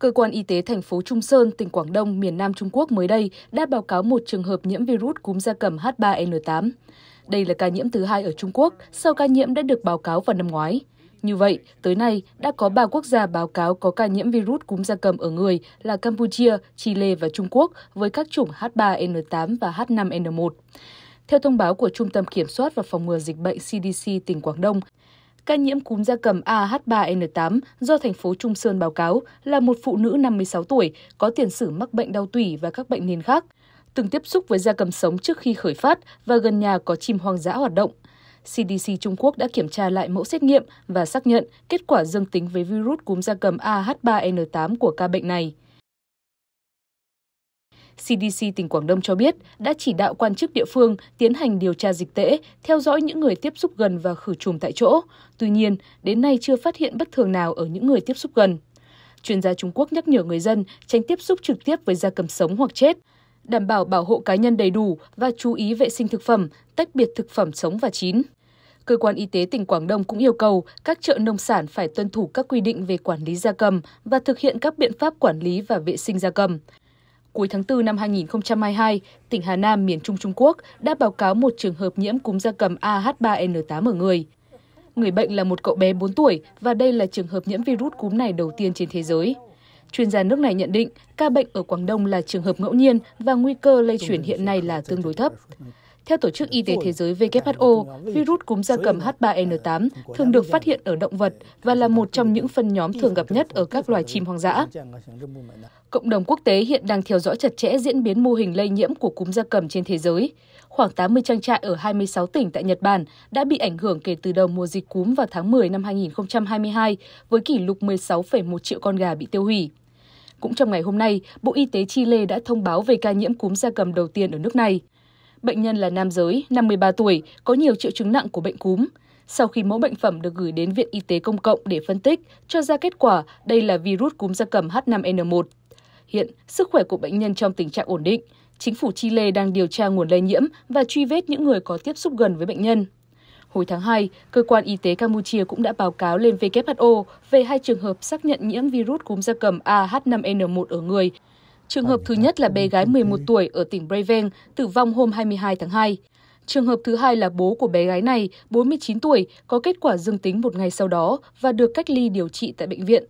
Cơ quan Y tế thành phố Trung Sơn, tỉnh Quảng Đông, miền Nam Trung Quốc mới đây đã báo cáo một trường hợp nhiễm virus cúm gia cầm H3N8. Đây là ca nhiễm thứ hai ở Trung Quốc sau ca nhiễm đã được báo cáo vào năm ngoái. Như vậy, tới nay đã có 3 quốc gia báo cáo có ca nhiễm virus cúm gia cầm ở người là Campuchia, Chile và Trung Quốc với các chủng H3N8 và H5N1. Theo thông báo của Trung tâm Kiểm soát và Phòng ngừa Dịch bệnh CDC tỉnh Quảng Đông, Ca nhiễm cúm gia cầm AH3N8 do thành phố Trung Sơn báo cáo là một phụ nữ 56 tuổi có tiền sử mắc bệnh đau tủy và các bệnh nền khác, từng tiếp xúc với gia cầm sống trước khi khởi phát và gần nhà có chim hoang dã hoạt động. CDC Trung Quốc đã kiểm tra lại mẫu xét nghiệm và xác nhận kết quả dương tính với virus cúm gia cầm AH3N8 của ca bệnh này. CDC tỉnh Quảng Đông cho biết đã chỉ đạo quan chức địa phương tiến hành điều tra dịch tễ, theo dõi những người tiếp xúc gần và khử trùng tại chỗ. Tuy nhiên, đến nay chưa phát hiện bất thường nào ở những người tiếp xúc gần. Chuyên gia Trung Quốc nhắc nhở người dân tránh tiếp xúc trực tiếp với gia cầm sống hoặc chết, đảm bảo bảo hộ cá nhân đầy đủ và chú ý vệ sinh thực phẩm, tách biệt thực phẩm sống và chín. Cơ quan y tế tỉnh Quảng Đông cũng yêu cầu các chợ nông sản phải tuân thủ các quy định về quản lý gia cầm và thực hiện các biện pháp quản lý và vệ sinh gia cầm. Cuối tháng 4 năm 2022, tỉnh Hà Nam, miền Trung Trung Quốc đã báo cáo một trường hợp nhiễm cúm gia cầm AH3N8 ở người. Người bệnh là một cậu bé 4 tuổi và đây là trường hợp nhiễm virus cúm này đầu tiên trên thế giới. Chuyên gia nước này nhận định ca bệnh ở Quảng Đông là trường hợp ngẫu nhiên và nguy cơ lây truyền hiện nay là tương đối thấp. Theo Tổ chức Y tế Thế giới WHO, virus cúm gia cầm H3N8 thường được phát hiện ở động vật và là một trong những phân nhóm thường gặp nhất ở các loài chim hoang dã. Cộng đồng quốc tế hiện đang theo dõi chặt chẽ diễn biến mô hình lây nhiễm của cúm gia cầm trên thế giới. Khoảng 80 trang trại ở 26 tỉnh tại Nhật Bản đã bị ảnh hưởng kể từ đầu mùa dịch cúm vào tháng 10 năm 2022 với kỷ lục 16,1 triệu con gà bị tiêu hủy. Cũng trong ngày hôm nay, Bộ Y tế Chile đã thông báo về ca nhiễm cúm gia cầm đầu tiên ở nước này. Bệnh nhân là nam giới, 53 tuổi, có nhiều triệu chứng nặng của bệnh cúm. Sau khi mẫu bệnh phẩm được gửi đến Viện Y tế Công cộng để phân tích, cho ra kết quả đây là virus cúm gia cầm H5N1. Hiện, sức khỏe của bệnh nhân trong tình trạng ổn định. Chính phủ Chile đang điều tra nguồn lây nhiễm và truy vết những người có tiếp xúc gần với bệnh nhân. Hồi tháng 2, cơ quan y tế Campuchia cũng đã báo cáo lên WHO về hai trường hợp xác nhận nhiễm virus cúm gia cầm AH5N1 ở người Trường hợp thứ nhất là bé gái 11 tuổi ở tỉnh Breven, tử vong hôm 22 tháng 2. Trường hợp thứ hai là bố của bé gái này, 49 tuổi, có kết quả dương tính một ngày sau đó và được cách ly điều trị tại bệnh viện.